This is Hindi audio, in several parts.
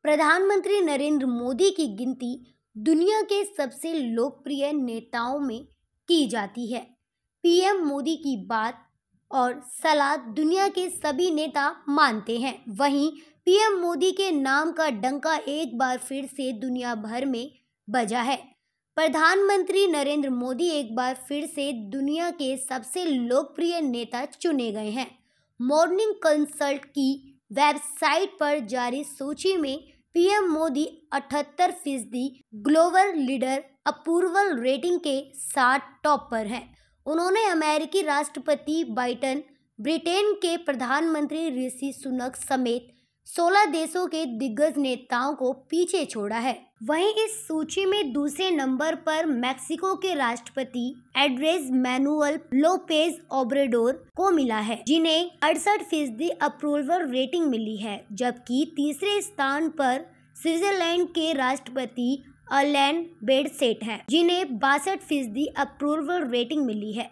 प्रधानमंत्री नरेंद्र मोदी की गिनती दुनिया के सबसे लोकप्रिय नेताओं में की जाती है पीएम मोदी की बात और सलाह दुनिया के सभी नेता मानते हैं वहीं पीएम मोदी के नाम का डंका एक बार फिर से दुनिया भर में बजा है प्रधानमंत्री नरेंद्र मोदी एक बार फिर से दुनिया के सबसे लोकप्रिय नेता चुने गए हैं मॉर्निंग कंसल्ट की वेबसाइट पर जारी सूची में पीएम मोदी 78 फीसदी ग्लोबल लीडर अप्रूवल रेटिंग के साथ टॉप पर हैं उन्होंने अमेरिकी राष्ट्रपति बाइडन ब्रिटेन के प्रधानमंत्री ऋषि सुनक समेत 16 देशों के दिग्गज नेताओं को पीछे छोड़ा है वहीं इस सूची में दूसरे नंबर पर मेक्सिको के राष्ट्रपति एड्रेस मैनुअल लोपेज ओब्रेडोर को मिला है जिन्हें अड़सठ फीसदी अप्रूवल रेटिंग मिली है जबकि तीसरे स्थान पर स्विट्जरलैंड के राष्ट्रपति अलैन बेडसेट है जिन्हें बासठ फीसदी अप्रूवल रेटिंग मिली है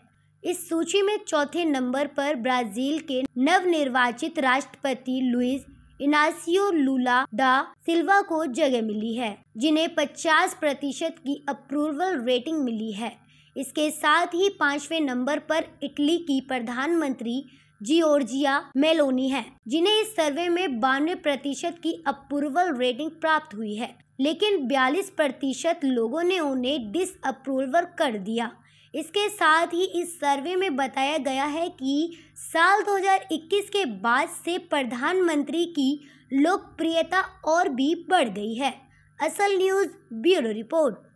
इस सूची में चौथे नंबर पर ब्राजील के नवनिर्वाचित राष्ट्रपति लुइस इनासियो लूला दा सिल्वा को जगह मिली है जिन्हें 50 प्रतिशत की अप्रूवल रेटिंग मिली है इसके साथ ही पांचवें नंबर पर इटली की प्रधानमंत्री जियोर्जिया मेलोनी है जिन्हें इस सर्वे में बानवे प्रतिशत की अप्रूवल रेटिंग प्राप्त हुई है लेकिन 42 प्रतिशत लोगों ने उन्हें डिस कर दिया इसके साथ ही इस सर्वे में बताया गया है कि साल 2021 के बाद से प्रधानमंत्री की लोकप्रियता और भी बढ़ गई है असल न्यूज़ ब्यूरो रिपोर्ट